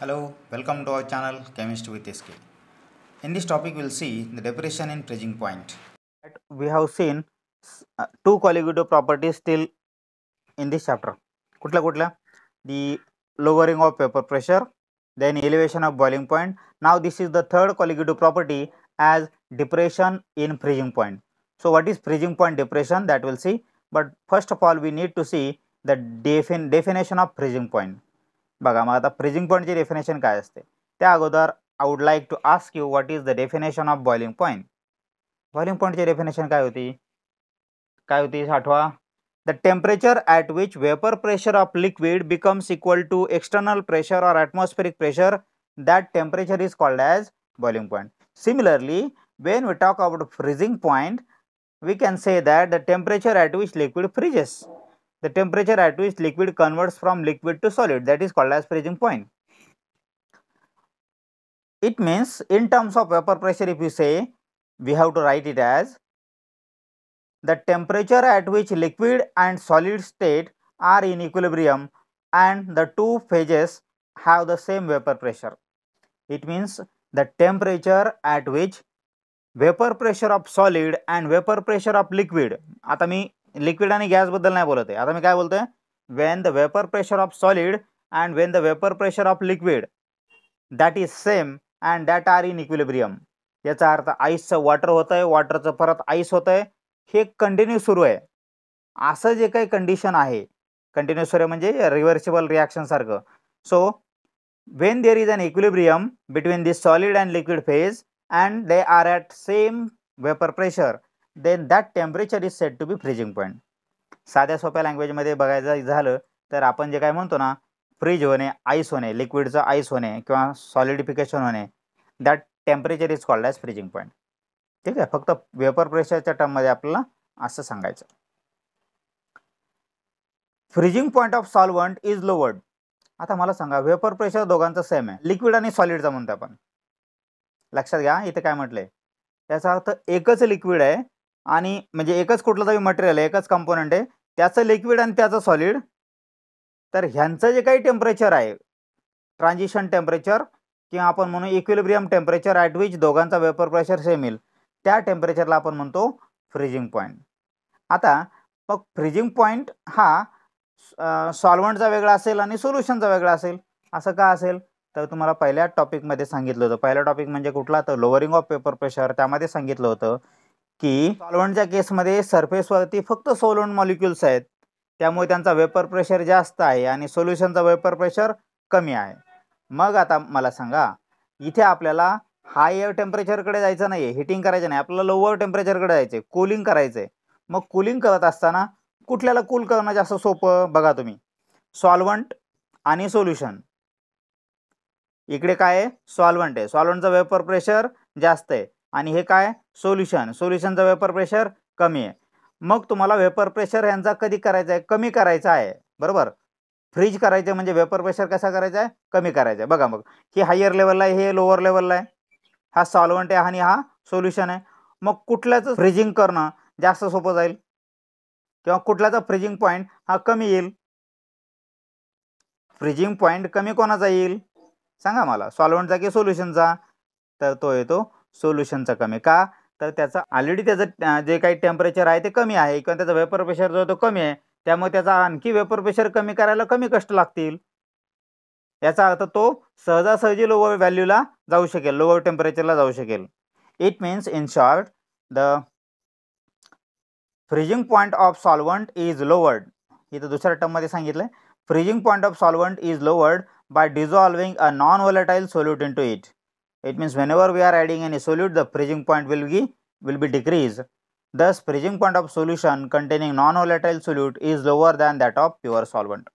Hello, welcome to our channel Chemistry with SK. In this topic we will see the depression in freezing point. We have seen uh, two colligative properties still in this chapter. Kutla kutla, the lowering of vapor pressure, then elevation of boiling point. Now this is the third colligative property as depression in freezing point. So what is freezing point depression that we will see. But first of all we need to see the defin definition of freezing point बघा मग आता freezing पॉईंटची definition काय असते त्या अगोदर I would like to ask you what is the definition of boiling point boiling पॉईंटची definition काय होती काय होती आठवा the temperature at which vapour pressure of liquid becomes equal to external pressure or atmospheric pressure that temperature is called as boiling point similarly when we talk about freezing point we can say that the temperature at which liquid freezes the temperature at which liquid converts from liquid to solid that is called as freezing point. It means in terms of vapor pressure if you say we have to write it as the temperature at which liquid and solid state are in equilibrium and the two phases have the same vapor pressure. It means the temperature at which vapor pressure of solid and vapor pressure of liquid आता liquid आणि गॅसबद्दल नाही बोलत आहे आता मी काय बोलतो आहे when the vapour pressure of solid and when the vapour pressure of liquid that is same and that are in equilibrium याचा अर्थ आईसचं वॉटर होतं आहे वॉटरचं परत आईस होतं आहे हे कंटिन्यू सुरू आहे असं जे काही कंडिशन आहे कंटिन्यू सुरू आहे म्हणजे रिव्हर्सिबल रिॲक्शनसारखं so when there is an equilibrium between this solid and liquid phase and they are at same vapour pressure then that temperature is set to be freezing point साध्या सोप्या लँग्वेजमध्ये बघायचं झालं तर आपण जे काय म्हणतो ना फ्रीज होणे आईस होणे लिक्विडचं आईस होणे किंवा सॉलिडिफिकेशन होणे that temperature is called as freezing point ठीक आहे फक्त वेपर प्रेशरच्या टर्ममध्ये आपल्याला असं सांगायचं freezing point of solvent is lowered आता मला सांगा वेपर प्रेशर दोघांचं सेम आहे लिक्विड आणि सॉलिडचा म्हणतो आपण लक्षात घ्या इथे काय म्हटलंय त्याचा अर्थ एकच लिक्विड आहे आणि म्हणजे एकच कुठलं तरी मटेरियल आहे एकच कंपोनंट आहे त्याचं लिक्विड आणि त्याचं सॉलिड तर ह्यांचं जे काही टेम्परेचर आहे ट्रान्झिशन टेम्परेचर किंवा आपण म्हणू इक्विलिब्रियम टेम्परेचर ॲट विच दोघांचा वेपर प्रेशर सेम येईल त्या टेम्परेचरला आपण म्हणतो फ्रीजिंग पॉईंट आता मग फ्रीजिंग पॉईंट हा सॉल्वंटचा वेगळा असेल आणि सोल्युशनचा वेगळा असेल असं का असेल तर तुम्हाला पहिल्या टॉपिकमध्ये सांगितलं होतं पहिला टॉपिक म्हणजे कुठला तर लोअरिंग ऑफ पेपर प्रेशर त्यामध्ये सांगितलं होतं की सॉल्वंटच्या केसमध्ये सरफेसवरती फक्त सोलवंट मॉलिक्युल्स आहेत त्यामुळे त्यांचा वेपर प्रेशर जास्त आहे आणि सोल्युशनचा वेपर प्रेशर कमी आहे मग आता मला सांगा इथे आपल्याला हायर टेम्परेचरकडे जायचं नाही आहे हिटिंग करायचं नाही आपल्याला लोअर टेम्परेचरकडे जायचं आहे कूलिंग करायचं आहे मग कूलिंग करत असताना कुठल्याला कूल करणं जास्त सोपं बघा तुम्ही सॉल्वंट आणि सोल्युशन इकडे काय आहे सॉल्वंट आहे सॉल्वंटचं वेपर प्रेशर जास्त आहे आणि हे काय सोल्युशन सोल्युशनचा वेपर प्रेशर कमी आहे मग तुम्हाला वेपर प्रेशर यांचा कधी करायचा आहे कमी करायचा आहे बरोबर फ्रीज करायचं म्हणजे वेपर प्रेशर कसा करायचा आहे कमी करायचा आहे बघा मग ही हायर लेवलला आहे हे लोअर लेवलला आहे हा सॉल्वंट आहे आणि हा सोल्युशन आहे मग कुठल्याचं फ्रीजिंग करणं जास्त सोपं जाईल किंवा कुठल्याचा फ्रीजिंग पॉईंट हा कमी येईल फ्रीजिंग पॉईंट कमी कोणाचा येईल सांगा मला सॉल्वंटचा की सोल्युशनचा तर तो येतो सोल्युशनचा कमी का तर त्याचा ऑलरेडी त्याचं जे काही टेम्परेचर आहे ते कमी आहे किंवा त्याचा वेपर प्रेशर जो तो कमी आहे त्यामुळे त्याचा आणखी वेपर प्रेशर कमी करायला कमी कष्ट लागतील याचा अर्थ तो सहजासहजी लोअर व्हॅल्यूला जाऊ शकेल लोअर टेम्परेचरला जाऊ शकेल it means in short the freezing point of solvent is lowered इथं दुसऱ्या टर्ममध्ये सांगितलं आहे freezing point of solvent is lowered by dissolving a non volatile solute into it it means whenever we are adding any solute the freezing point will be will be decreased thus freezing point of solution containing non volatile solute is lower than that of pure solvent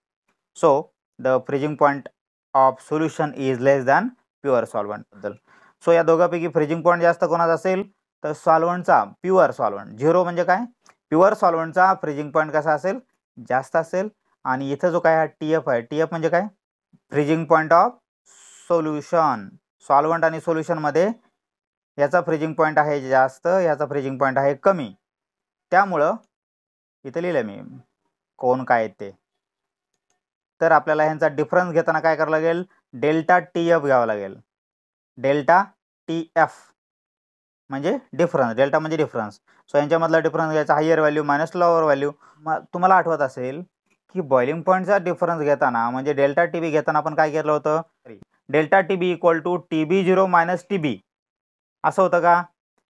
so the freezing point of solution is less than pure solvent so ya doga piki freezing point jast kona asel the solvent cha pure solvent zero manje kay pure solvent cha freezing point kasa asel jast asel ani ithe jo kay tf hai tf manje kay freezing point of solution solvent आणि सोल्युशनमध्ये याचा freezing point आहे जास्त याचा freezing point आहे कमी त्यामुळं इथं लिहिलं मी कोण काय ते तर आपल्याला ह्यांचा डिफरन्स घेताना काय करावं लागेल डेल्टा टी एफ घ्यावं लागेल डेल्टा टी एफ म्हणजे डिफरन्स डेल्टा म्हणजे डिफरन्स सो यांच्यामधला डिफरन्स घ्यायचा higher value minus lower value मग तुम्हाला आठवत असेल की बॉइलिंग पॉईंटचा डिफरन्स घेताना म्हणजे डेल्टा टी बी घेताना आपण काय केलं होतं delta T B equal to T B zero minus T B असं होतं का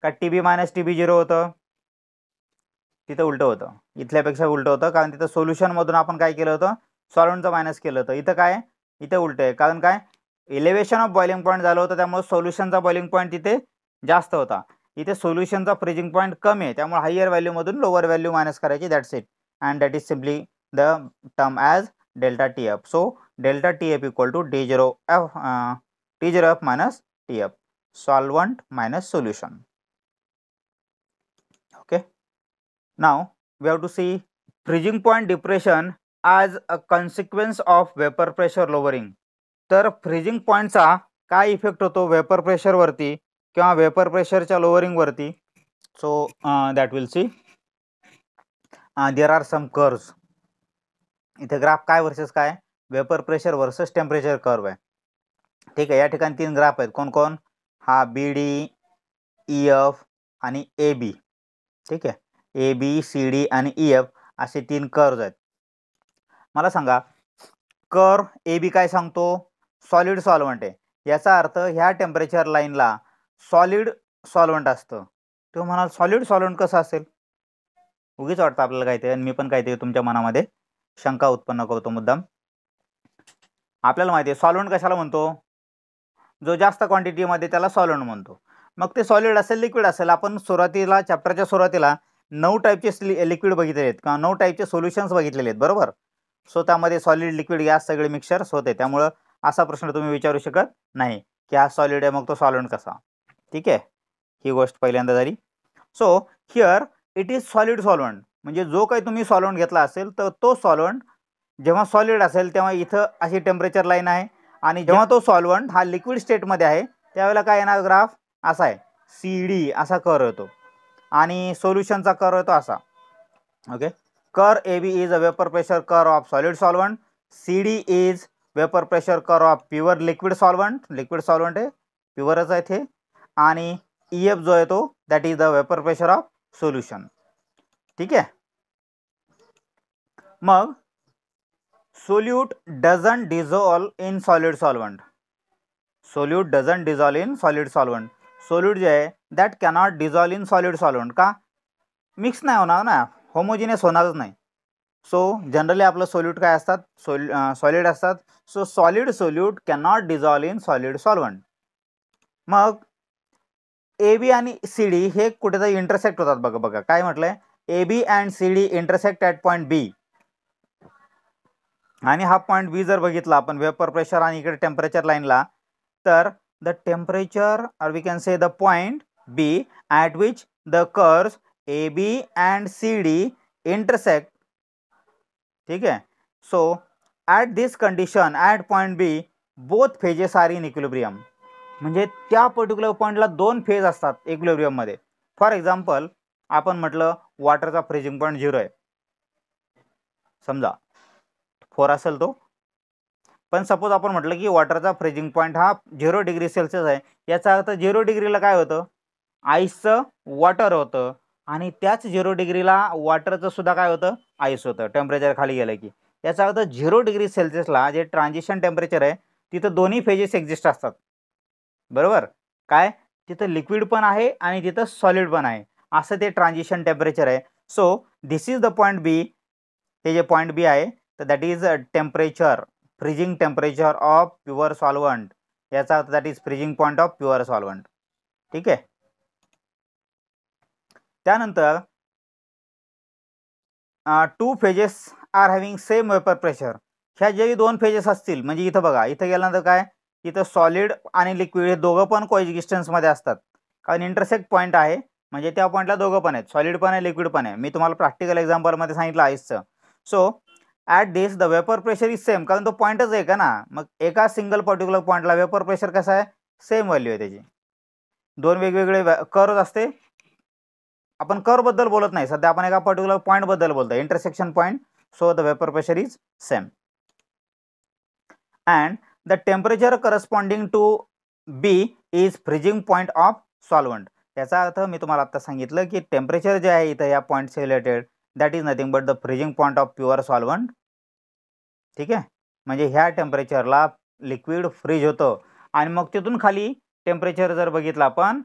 का T B minus T B zero होतं तिथं उलटं होतं इथल्यापेक्षा उलटं होतं कारण तिथं सोल्युशनमधून आपण काय केलं होतं सॉल्युंटचं मायनस केलं होतं इथं काय इथं उलटं आहे कारण काय इलेवेशन ऑफ बॉइलिंग पॉईंट झालं होतं त्यामुळे सोल्युशनचा बॉइलिंग पॉईंट तिथे जास्त होता इथे सोल्युशनचा फ्रिजिंग पॉईंट कमी आहे त्यामुळे हायर व्हॅल्यूमधून लोअर व्हॅल्यू मायनस करायची that's it and that is simply the term as delta T up so delta TF equal to D0 F, uh, T0 F minus TF, solvent minus solution. Okay. Now, we have to see freezing point depression as a consequence of vapor pressure lowering. तर freezing पॉईंटचा काय effect होतो vapour प्रेशरवरती किंवा vapour प्रेशरच्या लोअरिंगवरती so that will see there are some curves, इथे graph काय वर्सेस काय vapour pressure versus temperature curve आहे ठीक आहे या ठिकाणी तीन ग्राफ आहेत कोण कोण हा बी डी ई एफ आणि ए बी ठीक आहे ए बी सी डी आणि ई e, एफ असे तीन कर्ज आहेत मला सांगा कर्व ए बी काय सांगतो सॉलिड सॉल्वंट आहे याचा अर्थ ह्या टेम्परेचर लाईनला सॉलिड सॉल्वंट असतं तो म्हणाल सॉलिड सॉल्वंट कसं असेल उगीच वाटतं आपल्याला काहीतरी आणि मी पण काहीतरी तुमच्या मनामध्ये शंका उत्पन्न करतो मुद्दाम आपल्याला माहिती आहे सॉल्वंट कशाला म्हणतो जो जास्त क्वांटिटीमध्ये त्याला सॉल्वंट म्हणतो मग ते सॉलिड असेल लिक्विड असेल आपण सुरुवातीला चॅप्टरच्या सुरुवातीला नऊ टाईपचे लिक्विड बघितलेले आहेत किंवा नऊ टाईपचे सोल्युशन्स बघितलेले आहेत बरोबर सो त्यामध्ये सॉलिड लिक्विड गॅस सगळे मिक्सर्स होते त्यामुळं असा प्रश्न तुम्ही विचारू शकत नाही की हा सॉलिड आहे मग तो सॉल्वंट कसा ठीक आहे ही गोष्ट पहिल्यांदा झाली so here it is solid solvent म्हणजे जो काही तुम्ही सॉल्वंट घेतला असेल तर तो सॉलवंट जेव्हा सॉलिड असेल तेव्हा इथं अशी टेम्परेचर लाईन आहे आणि जेव्हा तो सॉल्वंट हा लिक्विड स्टेटमध्ये आहे त्यावेळेला काय येणार ग्राफ असा आहे सी डी असा कर येतो आणि सोल्युशनचा कर येतो असा okay curve A B is a vapour pressure curve of solid solvent C D is vapour pressure curve of pure liquid solvent liquid solvent आहे प्युअरच आहे ते आणि ई e एफ जो आहे तो that is the vapour pressure of solution ठीक आहे मग solute doesn't dissolve in solid solvent solute doesn't dissolve in solid solvent solute जे आहे that cannot dissolve in solid solvent का मिक्स नाही होणार ना होमोजिनियस होणारच नाही सो जनरली आपलं सोल्यूट काय असतात सोल सॉलिड असतात so solid solute cannot dissolve in solid solvent मग ए बी आणि सी डी हे कुठेतरी इंटरसेक्ट होतात बघा बघा काय म्हटलं आहे A B and C D intersect at point B आणि हा पॉईंट बी जर बघितला आपण वेपर प्रेशर आणि इकडे टेम्परेचर लाईनला तर the temperature are we can say the point B at which the curves A B and C D intersect ठीक आहे so at this condition at point B both phases are in equilibrium म्हणजे त्या particular पॉईंटला दोन phase असतात इक्विलिब्रियममध्ये for example आपण म्हटलं वॉटरचा freezing point zero आहे समजा फोर असेल तो पण सपोज आपण म्हटलं की वॉटरचा फ्रीजिंग पॉईंट हा झिरो डिग्री सेल्सिअस आहे याचा अर्थ झिरो डिग्रीला काय होतं आईसचं वॉटर होतं आणि त्याच झिरो डिग्रीला वॉटरचं सुद्धा काय होतं आईस होतं टेम्परेचर खाली गेलं की याचा अर्थ झिरो डिग्री सेल्सिअसला जे ट्रान्झिशन टेम्परेचर आहे तिथं दोन्ही फेजेस एक्झिस्ट असतात बरोबर काय तिथं लिक्विड पण आहे आणि तिथं सॉलिड पण आहे असं ते ट्रान्झिशन टेम्परेचर आहे so this is the point B हे जे पॉईंट बी आहे तर that is temperature freezing temperature of pure solvent याचा अर्थ that is freezing point of pure solvent ठीक आहे त्यानंतर two phases are having same vapour pressure ह्या जे दोन फेजेस असतील म्हणजे इथं बघा इथं गेल्यानंतर काय इथं सॉलिड आणि लिक्विड हे दोघं पण कोएजिस्टन्समध्ये असतात कारण इंटरसेक्ट पॉईंट आहे म्हणजे त्या पॉईंटला दोघं पण आहेत सॉलिड पण आहे लिक्विड पण आहे मी तुम्हाला प्रॅक्टिकल एक्झाम्पलमध्ये सांगितलं आईसचं so at this the vapour pressure is same कारण तो पॉईंटच आहे का ना मग एका सिंगल पर्टिक्युलर पॉईंटला वेपर प्रेशर कसा आहे सेम व्हॅल्यू आहे त्याची दोन वेगवेगळे कर्व असते आपण बद्दल बोलत नाही सध्या आपण एका पर्टिक्युलर पॉईंटबद्दल बोलतो intersection point so the vapour pressure is same and the temperature corresponding to B is freezing point of solvent याचा अर्थ मी तुम्हाला आत्ता सांगितलं की टेम्परेचर जे आहे इथं या पॉईंटशी related that is nothing but the freezing point of pure solvent ठीक आहे म्हणजे ह्या टेम्परेचरला लिक्विड फ्रीज होतं आणि मग तिथून खाली टेम्परेचर जर बघितलं आपण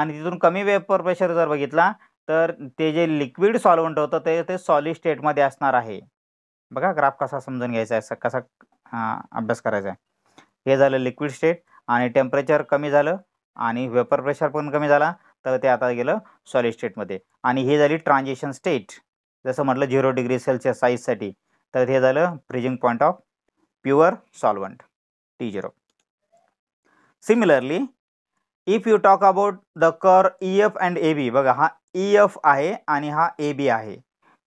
आणि तिथून कमी वेपर प्रेशर जर बघितला तर ते जे लिक्विड सॉल्वंट होतं ते ते सॉलिड स्टेटमध्ये असणार आहे बघा ग्राफ कसा समजून घ्यायचा आहे कसा अभ्यास करायचा आहे हे झालं लिक्विड स्टेट आणि टेम्परेचर कमी झालं आणि वेपर प्रेशर पण कमी झाला तर ते आता गेलं सॉलिड स्टेटमध्ये आणि हे झाली ट्रान्झिशन स्टेट जसं म्हटलं झिरो डिग्री सेल्सिअस साईजसाठी तर हे झालं freezing point of pure solvent T zero similarly if you talk about the curve E F and A B बघा हा ई e एफ आहे आणि हा ए बी आहे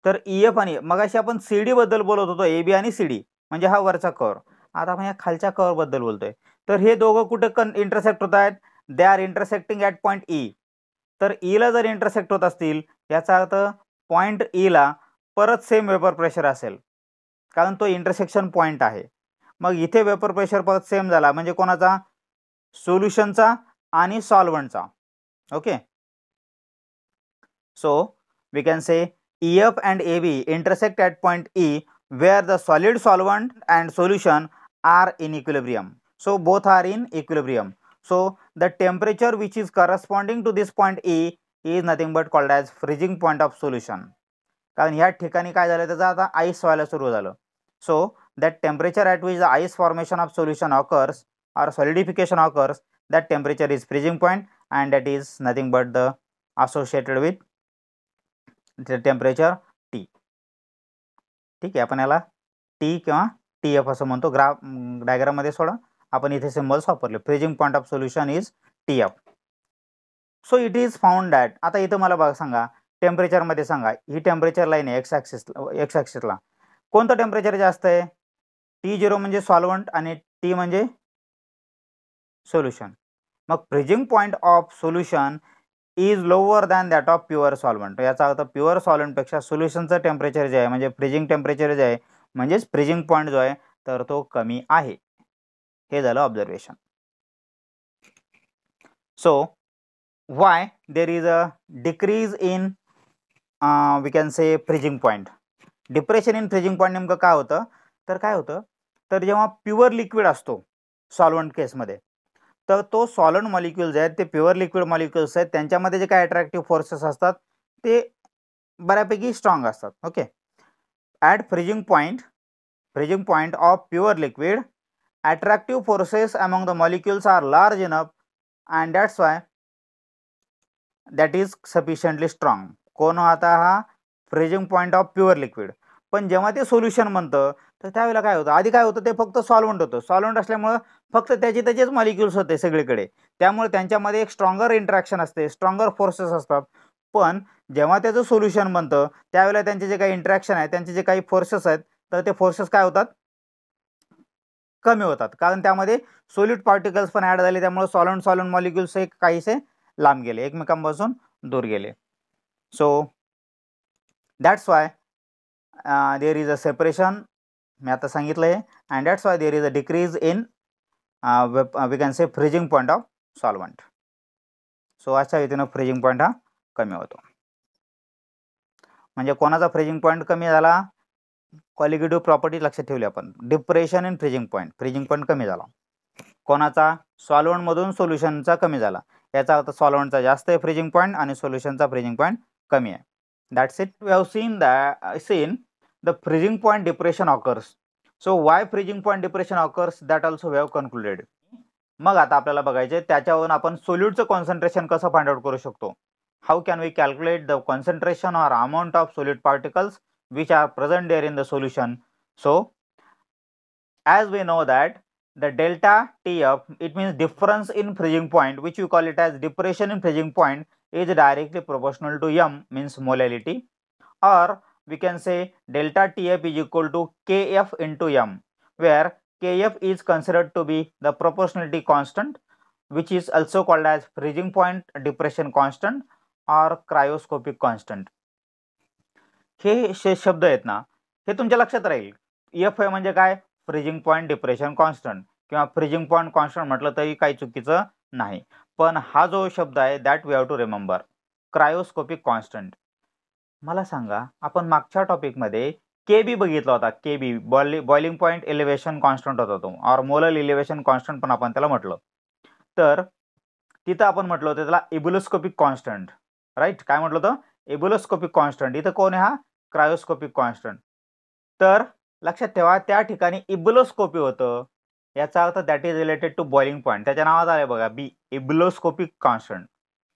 तर ई e एफ आणि मगाशी आपण सी बद्दल बोलत होतो ए बी आणि सी डी म्हणजे हा वरचा कर आता आपण या खालच्या बद्दल बोलतोय तर हे दोघं कुठे कन इंटरसेक्ट होत आहेत they are intersecting at point E तर ईला e जर इंटरसेक्ट होत असतील याचा अर्थ पॉईंट ईला e परत सेम वेपर प्रेशर असेल कारण तो इंटरसेक्शन पॉईंट आहे मग इथे वेपर प्रेशर परत सेम झाला म्हणजे कोणाचा सोल्युशनचा आणि सॉल्वंटचा okay so we can say E F and A B intersect at point E where the solid solvent and solution are in equilibrium so both are in equilibrium so the temperature which is corresponding to this point E is nothing but called as freezing point of solution कारण ह्या ठिकाणी काय झालं त्याचं आता ice व्हायला सुरू झालं so that temperature at which the ice formation of solution occurs or solidification occurs that temperature is freezing point and that is nothing but the associated with temperature T ठीक आहे आपण याला टी किंवा T F असं म्हणतो graph डायग्राममध्ये सोडा आपण इथे सिम्बल्स वापरले freezing point of solution is T F so it is found that आता इथं मला बघा सांगा टेम्परेचरमध्ये सांगा ही टेम्परेचर लाईन आहे एक्स ॲक्सिस एक्स ॲक्सिसला कोणतं टेम्परेचर जास्त आहे टी झिरो म्हणजे सॉल्वंट आणि टी म्हणजे सोल्युशन मग freezing point of solution is lower than that of pure solvent याचा अर्थ प्युअर सॉल्वंटपेक्षा सोल्युशनचं टेम्परेचर जे आहे म्हणजे फ्रिजिंग टेम्परेचर जे आहे म्हणजेच फ्रिजिंग पॉईंट जो आहे तर तो कमी आहे हे झालं observation so why there is a decrease in uh, we can say freezing point depression in freezing point nemka ka hota tar kay hota tar jeva pure liquid asto solvent case madhe tar to solvent molecules ahet te pure liquid molecules ahet tyancha madhe je ka attractive forces astat te barapeki strong astat okay at freezing point freezing point of pure liquid attractive forces among the molecules are large enough and that's why that is sufficiently strong कोण हो आता हा freezing point of pure liquid पण जेव्हा ते solution म्हणतं तर त्यावेळेला काय होतं आधी काय होतं ते फक्त सॉल्वंट होतं सॉल्वंट असल्यामुळं फक्त त्याचे त्याचेच मॉलिक्युल्स होते सगळीकडे त्यामुळे त्यांच्यामध्ये एक स्ट्रॉंगर इंट्रॅक्शन असते स्ट्रॉंगर फोर्सेस असतात पण जेव्हा त्याचं सोल्युशन बनतं त्यावेळेला त्यांचे जे काही इंट्रॅक्शन आहे त्यांचे जे काही फोर्सेस आहेत तर ते फोर्सेस काय होतात कमी होतात कारण त्यामध्ये सोलिड पार्टिकल्स पण ॲड झाले त्यामुळे सॉलंट सॉलंट मॉलिक्युल्स हे काहीसे लांब गेले एकमेकांपासून दूर गेले so that's why there is a separation मी आता सांगितलं आहे and that's why there is a decrease in we can say freezing point of solvent so अशा रीतीनं फ्रीजिंग पॉईंट हा कमी होतो म्हणजे कोणाचा फ्रीजिंग पॉईंट कमी झाला क्वालिगेटिव्ह प्रॉपर्टी लक्षात ठेवली आपण depression in freezing point freezing point कमी झाला कोणाचा सॉल्वंटमधून सोल्युशनचा कमी झाला याचा अर्थ सॉलवंटचा जास्त आहे फ्रीजिंग पॉईंट आणि सोल्युशनचा फ्रीजिंग पॉईंट कमी आहे that's it we have seen the seen the freezing point depression occurs so why freezing point depression occurs that also we have concluded मग आता आपल्याला बघायचे त्याच्यावरून आपण सोल्यूटचं कॉन्सन्ट्रेशन कसं फाइंड आउट करू शकतो how can we calculate the concentration or amount of solute particles which are present there in the solution so as we know that the delta TF, it means difference in freezing point, which we call it as depression in freezing point, is directly proportional to M, means molality. Or we can say delta TF is equal to KF into M, where KF is considered to be the proportionality constant, which is also called as freezing point depression constant or cryoscopic constant. हे शब्द आहेत ना हे तुमच्या लक्षात राहील F म्हणजे काय फ्रीजिंग पॉईंट डिप्रेशन कॉन्स्टंट किंवा फ्रीजिंग पॉईंट कॉन्स्टंट म्हटलं तरी काही चुकीचं नाही पण हा जो शब्द आहे that we have to remember cryoscopic constant मला सांगा आपण मागच्या टॉपिकमध्ये के बी बघितला होता K B boiling point elevation constant होता तो और मोलल इलिव्हेशन कॉन्स्टंट पण आपण त्याला म्हटलं तर तिथं आपण म्हटलं होतं त्याला एबुलोस्कोपिक कॉन्स्टंट राईट काय म्हटलं होतं एबुलोस्कोपिक कॉन्स्टंट इथं कोण आहे हा क्रायोस्कोपिक कॉन्स्टंट तर लक्षात ठेवा त्या ठिकाणी इब्लोस्कोपी होतं याचा अर्थ that is related to boiling point त्याच्या नावात आलं बघा बी इब्लोस्कोपिक कॉन्स्टंट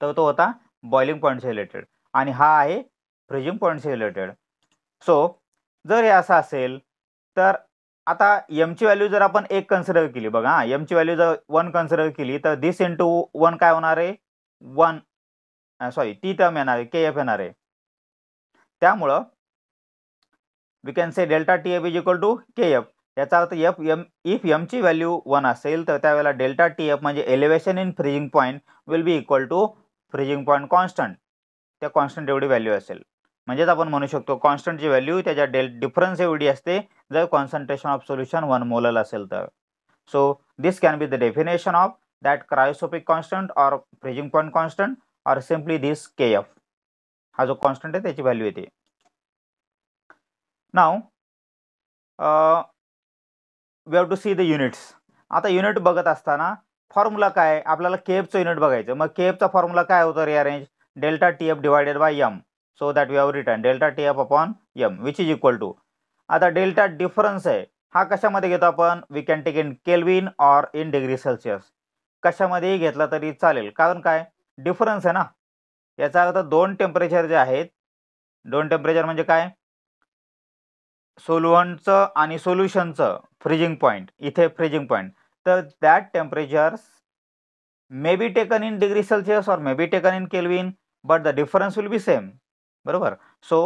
तर तो होता बॉइलिंग पॉईंटशी रिलेटेड आणि हा आहे फ्रिजिंग पॉईंटशी रिलेटेड सो जर हे असं असेल तर आता यमची व्हॅल्यू जर आपण एक कन्सिडर केली बघा हां यमची व्हॅल्यू जर वन कन्सिडर केली तर दिस इंटू वन काय होणार आहे वन सॉरी ती टर्म येणार आहे के एफ येणार आहे त्यामुळं we can say delta T F is equal to K F याचा अर्थ एफ एम इफ एमची व्हॅल्यू वन असेल तर त्यावेळेला डेल्टा टी एफ म्हणजे elevation in freezing point will be equal to freezing point constant त्या कॉन्स्टंट एवढी value असेल म्हणजेच आपण म्हणू शकतो कॉन्स्टंटची व्हॅल्यू त्याच्या डेल डिफरन्स एवढी असते जर concentration of solution one molal असेल तर so this can be the definition of that cryoscopic constant or freezing point constant or simply this K F हा जो कॉन्स्टंट आहे त्याची व्हॅल्यू येते नाव we to see the units आता unit बघत असताना फॉर्म्युला काय आपल्याला केफचं युनिट बघायचं मग केएफचा फॉर्म्युला काय होतं rearrange delta T F divided by M so that we have return delta T F upon M which is equal to आता डेल्टा डिफरन्स आहे हा कशामध्ये घेतो आपण we can take in kelvin or in degree Celsius कशामध्येही घेतला तरी चालेल कारण काय डिफरन्स आहे ना याचा अर्थ दोन टेम्परेचर जे आहेत दोन टेम्परेचर म्हणजे काय सोलवंटचं आणि सोल्युशनचं फ्रीजिंग पॉईंट इथे फ्रीजिंग पॉईंट तर that temperatures may be taken in degree Celsius or may be taken in kelvin but the difference will be same बरोबर सो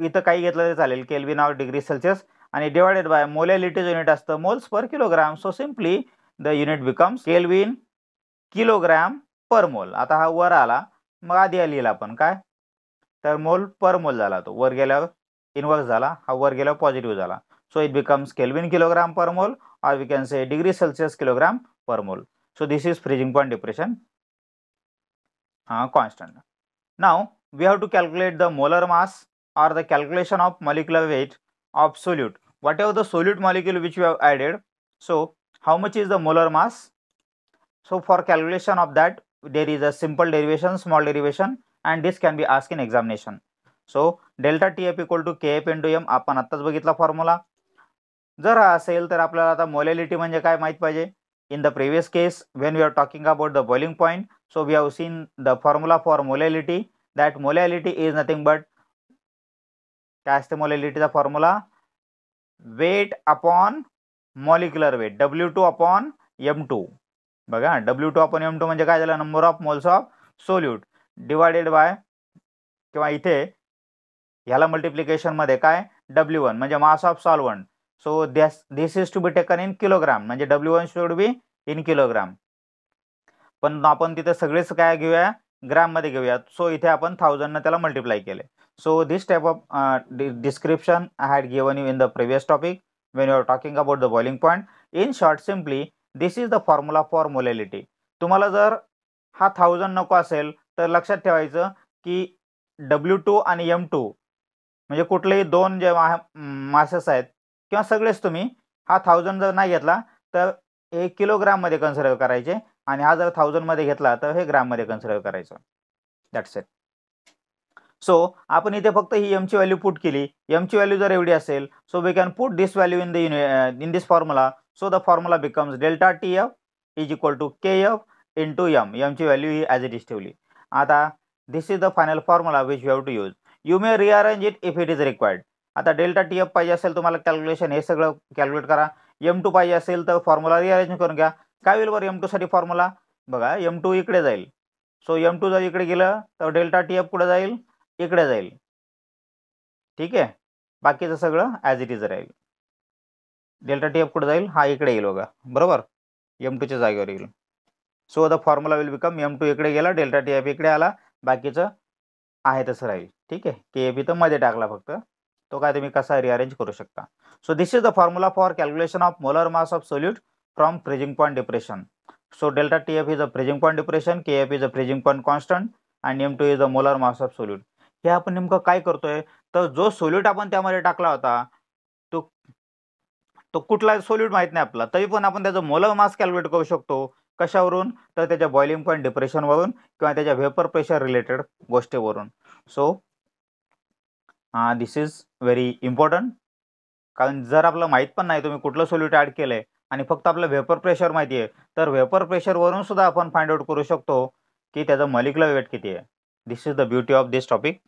इथं काही घेतलं तरी चालेल केल्विन ऑर डिग्री सेल्सिअस आणि डिवायडेड बाय मोलॅलिटीज युनिट असतं moles per kilogram so simply the unit becomes kelvin kilogram per mole आता हा वर आला मग आधी लिहिला आपण काय तर मोल पर मोल झाला तो वर गेल्यावर इनवर्स झाला हा वर गेला पॉझिटिव्ह झाला so it becomes kelvin kilogram per mole or we can say degree Celsius kilogram per mole so this is freezing point depression हा constant now we have to calculate the molar mass or the calculation of molecular weight of solute whatever the solute added so how much is the molar mass so for calculation of that there is a simple derivation derivation and this can B ask in examination so delta T F equal to K F to M आपण आत्ताच बघितला formula जर असेल तर आपल्याला आता molality म्हणजे काय माहित पाहिजे in the previous case when we are talking about the boiling point so we have seen the formula for molality that molality is nothing but काय असते मोलॅलिटीचा formula weight upon molecular weight W two upon M two बघा W two upon M two म्हणजे काय झालं number of moles of solute divided by किंवा इथे ह्याला मल्टिप्लिकेशनमध्ये काय डब्ल्यू वन म्हणजे mass of solvent so this this is to be taken in kilogram म्हणजे W one should be in kilogram पण आपण तिथे सगळेच काय घेऊया ग्राममध्ये घेऊया सो इथे आपण थाउजंडनं त्याला मल्टिप्लाय केले so this type of description I had given you in the previous topic when you are talking about the boiling point in short simply this is the formula for molality तुम्हाला जर हा thousand नको असेल तर लक्षात ठेवायचं की W two आणि एम टू म्हणजे कुठलेही दोन जे मासेस आहेत किंवा सगळेच तुम्ही हा थाउजंड जर नाही घेतला तर हे किलोग्राममध्ये कन्सिडर करायचे आणि हा जर थाउजंडमध्ये घेतला तर हे ग्राममध्ये कन्सिडर करायचं दॅट्स इट सो आपण इथे फक्त ही एमची व्हॅल्यू पुट केली एमची व्हॅल्यू जर एवढी असेल so we can put this value in the in this formula so the formula becomes delta T F is equal to K F into M एमची value ही as it is ठेवली आता this is the final formula which you have to use you may rearrange it if it is required आता delta T F पाहिजे असेल तुम्हाला calculation हे सगळं कॅल्क्युलेट करा एम टू पाहिजे असेल तर फॉर्म्युला रिअरेंज करून घ्या काय होईल बरं एम टूसाठी फॉर्म्युला बघा एम टू इकडे जाईल सो एम टू जर इकडे गेलं तर डेल्टा टी एफ कुठं जाईल इकडे जाईल ठीक आहे बाकीचं सगळं ॲज इट इज राहील डेल्टा टी एफ कुठं जाईल हा इकडे येईल बघा बरोबर एम टूच्या जागेवर येईल so the formula will become M two इकडे गेला डेल्टा टी एफ इकडे आला बाकीचं आहे तसं राहील ठीक आहे के ए बी तर मध्ये टाकला फक्त तो काय तुम्ही कसा रिअरेंज करू शकता so this is the formula for calculation of molar mass of solute from freezing point depression so delta T F is a freezing point depression K F is a freezing point constant आणि M two is a molar mass of solute हे आपण नेमकं काय करतोय तर जो solute आपण त्यामध्ये टाकला होता तो तो कुठला सोल्यूट माहित नाही आपला तरी पण आपण त्याचा मोलर मास कॅल्क्युलेट करू शकतो कशावरून तर त्याच्या बॉइलिंग पॉईंट डिप्रेशनवरून किंवा त्याच्या वेपर प्रेशर रिलेटेड गोष्टीवरून so this is very important कारण जर आपलं माहीत पण नाही तुम्ही कुठलं सोल्यूट ॲड केलं आहे आणि फक्त आपलं व्हेपर प्रेशर माहिती आहे तर व्हेपर प्रेशरवरून सुद्धा आपण फाइंड आउट करू शकतो की त्याचं मलिक्युलर वेट किती आहे this is the beauty of this topic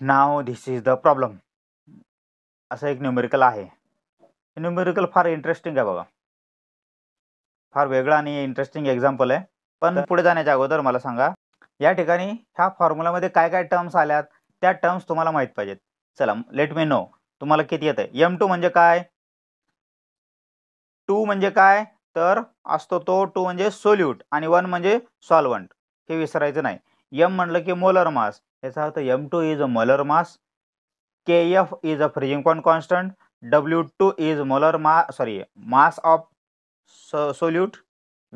now this is the problem असं एक न्यूमेरिकल आहे न्यूमेरिकल फार इंटरेस्टिंग आहे बघा फार वेगळं आणि इंटरेस्टिंग एक्झाम्पल आहे पण पुढे जाण्याच्या अगोदर मला सांगा या ठिकाणी ह्या फॉर्म्युलामध्ये काय काय टर्म्स आल्यात त्या टर्म्स तुम्हाला माहीत पाहिजेत चला लेट मी नो तुम्हाला किती येत आहे एम टू म्हणजे काय टू म्हणजे काय तर असतो तो टू म्हणजे सोल्यूट आणि वन म्हणजे सॉल्वंट हे विसरायचं नाही एम म्हणलं की मोलर मास याचा अर्थ M two is a molar mass K F is a freezing point constant W two is molar ma sorry mass of solute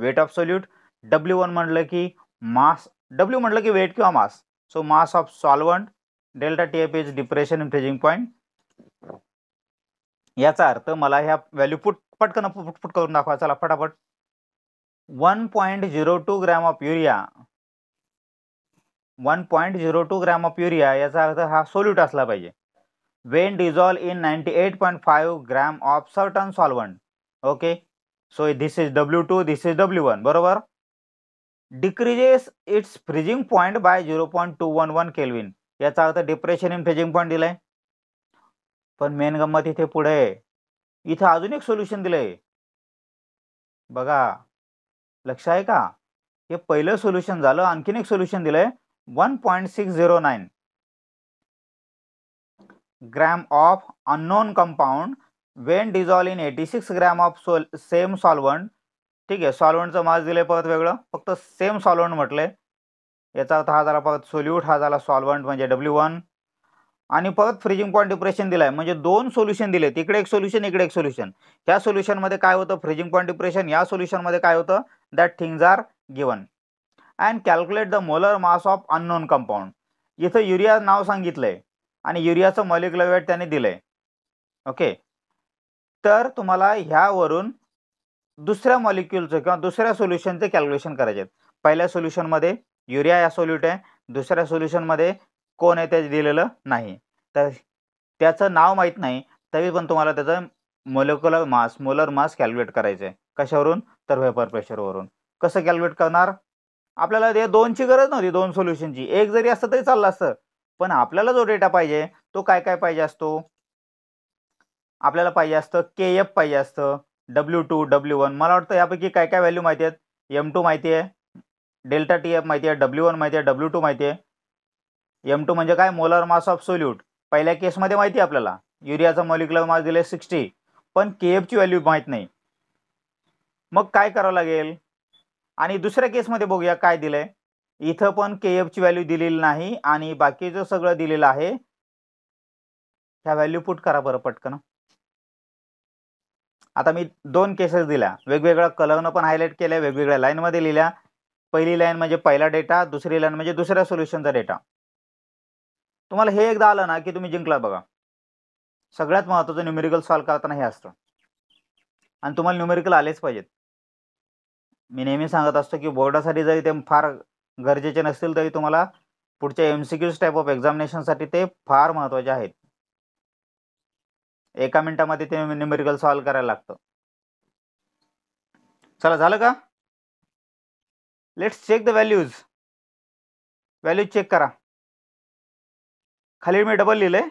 weight of solute W one म्हटलं की mass W म्हटलं की weight किंवा mass so mass of solvent delta T F is depression in freezing point याचा अर्थ मला ह्या value foot पटकन पुटपुट करून दाखवा चला फटाफट one point zero two gram of urea one point zero two gram of urea याचा अर्थ हा सोल्यूट असला पाहिजे when dissolve in ninety eight point five gram of certain solvent okay so this is W two this is W one बरोबर decreases its freezing point by zero point two one one kelvin याचा अर्थ depression in phasing point दिलाय पण main गंमत इथे पुढे आहे इथं अजून एक सोल्युशन दिलंय बघा लक्ष आहे का हे पहिलं सोल्युशन झालं आणखीन एक सोल्युशन दिलंय one point six zero nine gram of unknown compound when dissolve in eighty six gram of sol same solvent ठीक आहे सॉल्वंटचं मास दिलंय परत वेगळं फक्त सेम सॉल्वंट म्हटलंय याचा अर्थ हा झाला परत सोल्यूट हा झाला सॉल्वंट म्हणजे डब्ल्यू वन आणि परत फ्रिजिंग पॉईंट डिप्रेशन दिलाय म्हणजे दोन सोल्युशन दिले तिकडे एक सोल्युशन इकडे एक सोल्युशन या सोल्युशनमध्ये काय होतं फ्रिजिंग पॉईंट डिप्रेशन या मध्ये काय होतं that things are given and calculate the molar mass of unknown compound इथं युरिया नाव सांगितलंय आणि युरियाचं मॉलिक्युलर वेट त्याने दिलंय ओके तर तुम्हाला ह्यावरून दुसऱ्या मॉलिक्युलचं किंवा दुसऱ्या सोल्युशनचे कॅल्क्युलेशन करायचे आहेत पहिल्या सोल्युशनमध्ये युरिया या सोल्यूट आहे दुसऱ्या सोल्युशनमध्ये कोण आहे ते दिलेलं नाही तर त्याचं नाव माहीत नाही तरी पण तुम्हाला त्याचं molecular mass molar mass calculate करायचंय कशावरून तर वेपर प्रेशरवरून कसं कॅल्क्युलेट करणार आपल्याला ते दोनची गरज नव्हती दोन सोल्युशनची एक जरी असतं तरी चाललं असतं पण आपल्याला जो डेटा पाहिजे तो काय काय पाहिजे असतो आपल्याला पाहिजे असतं के एफ पाहिजे असतं डब्ल्यू टू डब्ल्यू वन मला वाटतं यापैकी काय काय व्हॅल्यू माहिती आहेत एम टू माहिती आहे डेल्टा टी एफ माहिती आहे डब्ल्यू वन माहिती आहे डब्ल्यू टू माहिती आहे एम टू म्हणजे काय मोलर मास ऑफ सोल्यूट पहिल्या केसमध्ये माहिती आहे आपल्याला युरियाचा मॉलिक्युलर मास दिले सिक्स्टी पण के एफची व्हॅल्यू माहीत नाही मग काय करावं लागेल आणि दुसऱ्या केसमध्ये बघूया काय दिलं आहे इथं पण के एफची व्हॅल्यू दिलेली नाही आणि बाकीचं सगळं दिलेलं आहे ह्या व्हॅल्यू पुट करा बरं पटकन आता मी दोन केसेस दिल्या वेगवेगळ्या कलरनं पण हायलाईट केल्या वेगवेगळ्या लाईनमध्ये लिहिल्या पहिली लाईन म्हणजे पहिला डेटा दुसरी लाईन म्हणजे दुसऱ्या सोल्युशनचा डेटा तुम्हाला हे एकदा आलं ना की तुम्ही जिंकला बघा सगळ्यात महत्त्वाचं न्युमेरिकल सॉल्व्ह करताना हे असतं आणि तुम्हाला न्युमेरिकल आलेच पाहिजेत मी नेहमी सांगत असतो की बोर्डासाठी जरी ते फार गरजेचे नसतील तरी तुम्हाला पुढच्या M C Qs type of एक्झामिनेशनसाठी ते फार महत्त्वाचे आहेत एका मिनिटामध्ये ते न्युमेरिकल सॉल्व करायला लागतं चला झालं का let's check the values values check करा खाली मी डबल लिहिलं आहे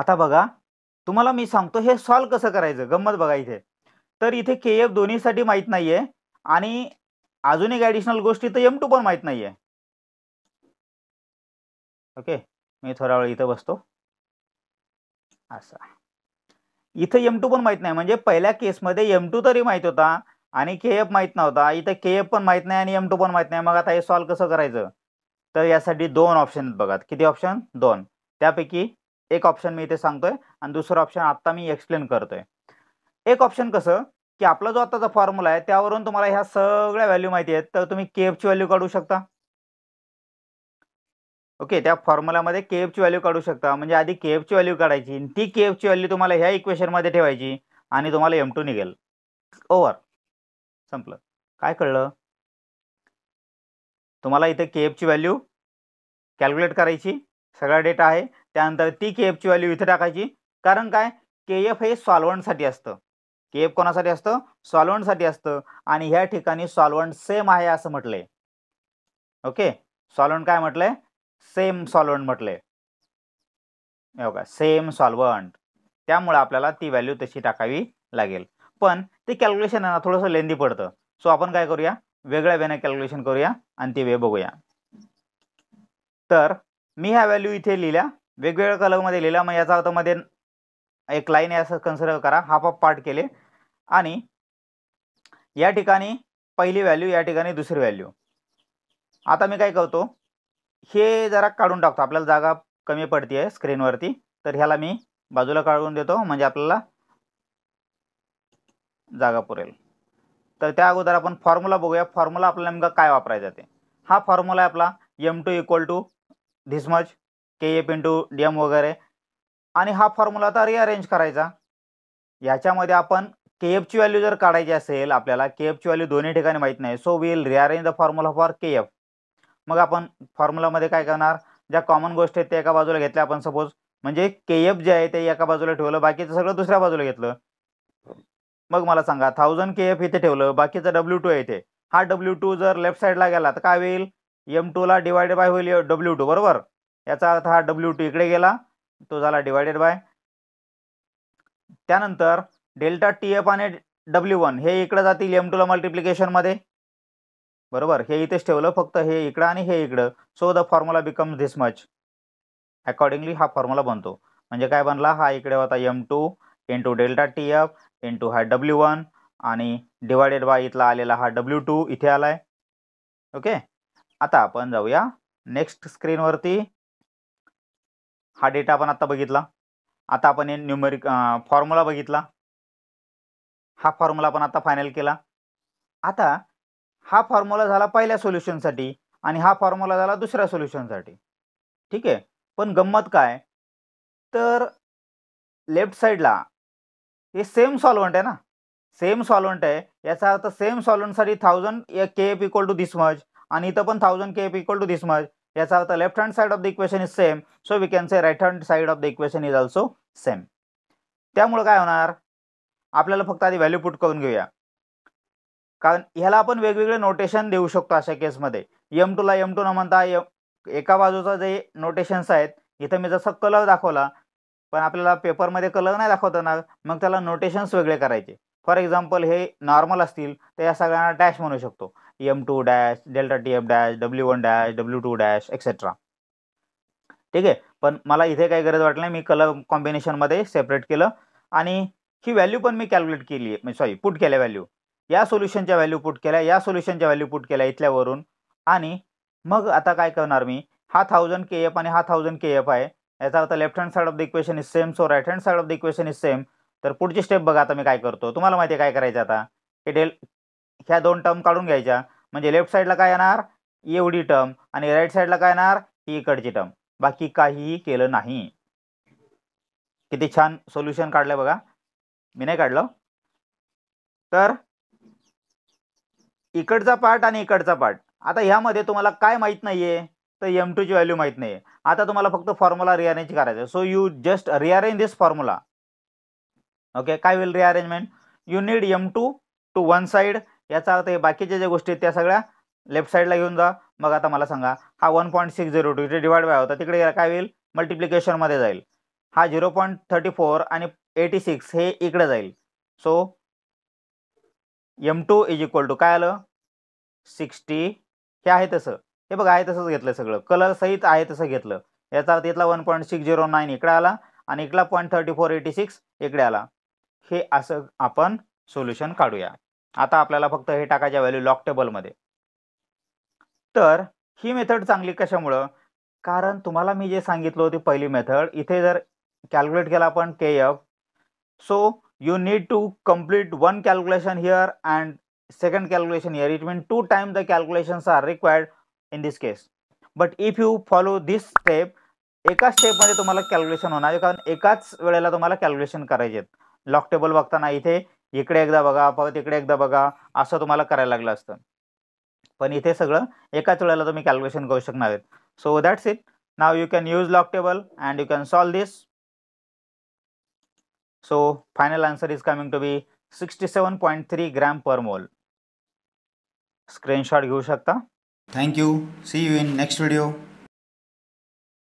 आता बघा तुम्हाला मी सांगतो हे सॉल्व कसं करायचं गंमत बघा इथे तर इथे के एफ दोन्हीसाठी माहीत नाहीये आणि अजून एक ॲडिशनल गोष्ट इथं एम टू पण माहीत नाहीये ओके मी थोडा वेळ इथं बसतो असा इथं एम टू पण माहीत नाही म्हणजे पहिल्या केसमध्ये एम टू तरी माहीत होता आणि के एफ माहीत नव्हता इथं के एफ पण माहीत नाही आणि एम टू पण माहीत नाही मग आता हे सॉल्व कसं करायचं तर यासाठी दोन ऑप्शन आहेत बघा किती ऑप्शन दोन त्यापैकी एक ऑप्शन मी इथे सांगतोय आणि दुसरं ऑप्शन आत्ता मी एक्सप्लेन करतोय एक ऑप्शन कसं की आपला जो आत्ताचा फॉर्म्युला आहे त्यावरून तुम्हाला ह्या सगळ्या व्हॅल्यू माहिती आहेत तर तुम्ही के एफची व्हॅल्यू काढू शकता ओके त्या फॉर्म्युलामध्ये के एफची व्हॅल्यू काढू शकता म्हणजे आधी के एफची व्हॅल्यू काढायची ती के एफची व्हॅल्यू तुम्हाला ह्या इक्वेशनमध्ये ठेवायची आणि तुम्हाला एम टू निघेल ओवर संपलं काय कळलं तुम्हाला इथे के एफची व्हॅल्यू कॅल्क्युलेट करायची सगळा डेटा आहे त्यानंतर ती के एफची व्हॅल्यू इथे टाकायची कारण काय के एफ हे सॉल्वंटसाठी असतं के एफ कोणासाठी असतं सॉल्वंटसाठी असतं आणि ह्या ठिकाणी सॉल्वंट सेम आहे असं म्हटलंय ओके सॉल्वंट काय म्हटलंय सेम सॉल्वंट म्हटलंय का सेम सॉल्वंट त्यामुळे आपल्याला ती व्हॅल्यू तशी टाकावी लागेल पण ते कॅल्क्युलेशन आहे ना थोडंसं लेंदी पडतं सो आपण काय करूया वेगळ्या वेने कॅल्क्युलेशन करूया आणि ते वे बघूया तर मी ह्या व्हॅल्यू इथे लिहिल्या वेगवेगळ्या कलरमध्ये लिहिल्या मग याचा अर्थ मध्ये एक लाईन आहे असं कन्सिडर करा हाफ ऑफ पार्ट केले आणि या ठिकाणी पहिली व्हॅल्यू या ठिकाणी दुसरी व्हॅल्यू आता मी काय करतो हे जरा काढून टाकतो आपल्याला जागा कमी पडती आहे स्क्रीनवरती तर ह्याला मी बाजूला काढून देतो म्हणजे आपल्याला जागा पुरेल तर त्या अगोदर आपण फॉर्म्युला बघूया फॉर्म्युला आपल्याला नेमका काय वापरायचा ते हा फॉर्म्युला आहे आपला M two equal to much K F to D M वगैरे आणि हा फॉर्म्युला आता रिअरेंज करायचा याच्यामध्ये आपण के एफची व्हॅल्यू जर काढायची असेल आपल्याला के एफची व्हॅल्यू दोन्ही ठिकाणी माहीत नाही so will rearrange the formula for K F मग आपण फॉर्म्युलामध्ये काय करणार ज्या कॉमन गोष्टी आहेत त्या एका बाजूला घेतल्या आपण सपोज म्हणजे के एफ जे आहे ते एका बाजूला ठेवलं बाकीचं सगळं दुसऱ्या बाजूला घेतलं मग मला सांगा थाउजंड के एफ इथे ठेवलं बाकीचा डब्ल्यू टू इथे हा डब्ल्यू टू जर लेफ्ट साईडला गेला तर काय होईल एम टूला डिवायडेड बाय होईल डब्ल्यू टू बरोबर याचा अर्थ हा डब्ल्यू टू इकडे गेला तो झाला डिवायडेड बाय त्यानंतर डेल्टा टी एफ आणि डब्ल्यू वन हे इकडे जातील एम टूला मध्ये बरोबर हे इथेच ठेवलं फक्त हे इकडं आणि हे इकडं so the formula become this much accordingly हा फॉर्म्युला बनतो म्हणजे काय बनला हा इकडे होता M two into delta T F into हा डब्ल्यू वन आणि डिवायडेड बाय इथला आलेला हा डब्ल्यू टू इथे आला आहे ओके आता आपण जाऊया नेक्स्ट स्क्रीनवरती हा डेटा आपण आता बघितला आता आपण हे न्युमेरिक फॉर्म्युला बघितला हा फॉर्म्युला आपण आता फायनल केला आता हा फॉर्म्युला झाला पहिल्या सोल्युशनसाठी आणि हा फॉर्म्युला झाला दुसऱ्या सोल्युशनसाठी ठीक आहे पण गंमत काय तर लेफ्ट साइडला हे सेम सॉल्वंट आहे ना सेम सॉल्वंट आहे याचा अर्थ सेम सॉल्वंटसाठी thousand K F equal to this much आणि इथं पण thousand K F equal to this much याचा अर्थ left hand side of the equation is same so we can say right hand side of the equation is also same त्यामुळे काय होणार आपल्याला फक्त आधी व्हॅल्यू पुट करून घेऊया कारण ह्याला आपण वेगवेगळे नोटेशन देऊ शकतो अशा केसमध्ये यम टूला यम टू न म्हणता एका बाजूचा जे नोटेशन्स आहेत इथं मी जसं कलर दाखवला पण आपल्याला पेपरमध्ये कलर नाही दाखवताना मग त्याला नोटेशन्स वेगळे करायचे फॉर एक्झाम्पल हे नॉर्मल असतील तर या सगळ्यांना डॅश म्हणू शकतो M two dash delta T F dash W one dash W two dash etcetera ठीक आहे पण मला इथे काही गरज वाटली मी कलर कॉम्बिनेशनमध्ये सेपरेट केलं आणि ही व्हॅल्यू पण मी कॅल्क्युलेट केली आहे म्हणजे सॉरी पुट केल्या व्हॅल्यू या सोल्युशनच्या व्हॅल्यू पुट केल्या या सोल्युशनच्या व्हॅल्यू पुट केल्या इथल्यावरून आणि मग आता काय करणार मी हा थाउजंड के एफ आणि हा थाउजंड के एफ आहे याचा अर्थ left hand side of the equation is same so right hand side of the equation is same तर पुढची स्टेप बघा आता मी काय करतो तुम्हाला माहिती आहे काय करायचं आता हे डेल ह्या दोन टर्म काढून घ्यायच्या म्हणजे लेफ्ट साईडला काय येणार एवढी टर्म आणि राईट साईडला काय येणार ही इकडची टर्म बाकी काहीही केलं नाही किती छान सोल्युशन काढलं बघा मी नाही काढलं तर इकडचा पार्ट आणि इकडचा पार्ट आता ह्यामध्ये तुम्हाला काय माहीत नाहीये तर एम टूची व्हॅल्यू माहीत नाही आता तुम्हाला फक्त फॉर्म्युला रिअरेंज करायचं so you just rearrange this formula okay काय होईल rearrangement you need M two to one side याचा अर्थ बाकीच्या ज्या गोष्टी आहेत त्या सगळ्या लेफ्ट साईडला घेऊन जा मग आता मला सांगा हा one point six zero two इथे डिवाइड व्हाय होता तिकडे काय होईल मल्टिप्लिकेशनमध्ये जाईल हा झिरो पॉईंट थर्टी फोर आणि एटी सिक्स हे इकडे जाईल so M two is equal to काय आलं सिक्स्टी हे आहे तसं हे बघा आहे तसंच घेतलं सगळं कलर सहित आहे तसं घेतलं याचा अर्थ इथला one point six zero nine इकडे आला आणि इकडला point thirty four eighty six इकडे आला हे असं आपण सोल्युशन काढूया आता आपल्याला फक्त हे टाकायच्या व्हॅल्यू लॉक टेबलमध्ये तर ही मेथड चांगली कशामुळं कारण तुम्हाला मी जे सांगितलं होती पहिली मेथड इथे जर कॅल्क्युलेट केला आपण K F so you need to complete one calculation here and second calculation here it mean two time the calculations are required in this case but if you follow this step एकाच स्टेपमध्ये तुम्हाला calculation होणार कारण एकाच वेळेला तुम्हाला calculation करायचे आहेत लॉक टेबल बघताना इथे इकडे एकदा बघा परत इकडे एकदा बघा असं तुम्हाला करायला लागलं असतं पण इथे सगळं एकाच वेळेला तुम्ही कॅल्क्युलेशन करू शकणार आहेत so that's it now you can use log table and you can solve this so final answer is coming to be sixty seven point three gram per mole screenshot घेऊ शकता Thank you. See you in next video.